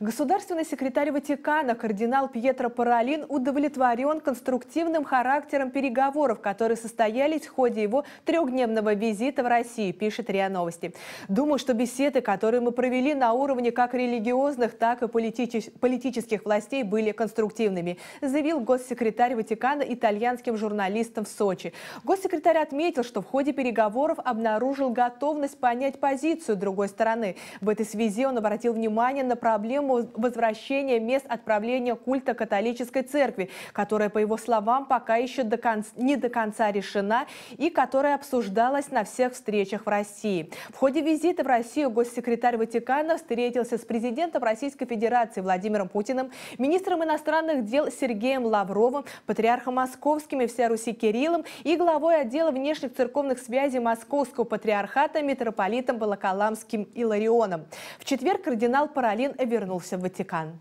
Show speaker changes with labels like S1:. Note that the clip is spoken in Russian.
S1: Государственный секретарь Ватикана кардинал Пьетро Паролин удовлетворен конструктивным характером переговоров, которые состоялись в ходе его трехдневного визита в России, пишет РИА Новости. Думаю, что беседы, которые мы провели на уровне как религиозных, так и политичес... политических властей, были конструктивными, заявил госсекретарь Ватикана итальянским журналистам в Сочи. Госсекретарь отметил, что в ходе переговоров обнаружил готовность понять позицию другой стороны. В этой связи он обратил внимание на проблему проблему возвращения мест отправления культа католической церкви, которая, по его словам, пока еще до конца, не до конца решена и которая обсуждалась на всех встречах в России. В ходе визита в Россию госсекретарь Ватикана встретился с президентом Российской Федерации Владимиром Путиным, министром иностранных дел Сергеем Лавровым, патриархом Московским и вся Руси Кириллом и главой отдела внешних церковных связей Московского патриархата митрополитом Волоколамским Иларионом. В четверг кардинал Паралин вернулся вернулся в Ватикан.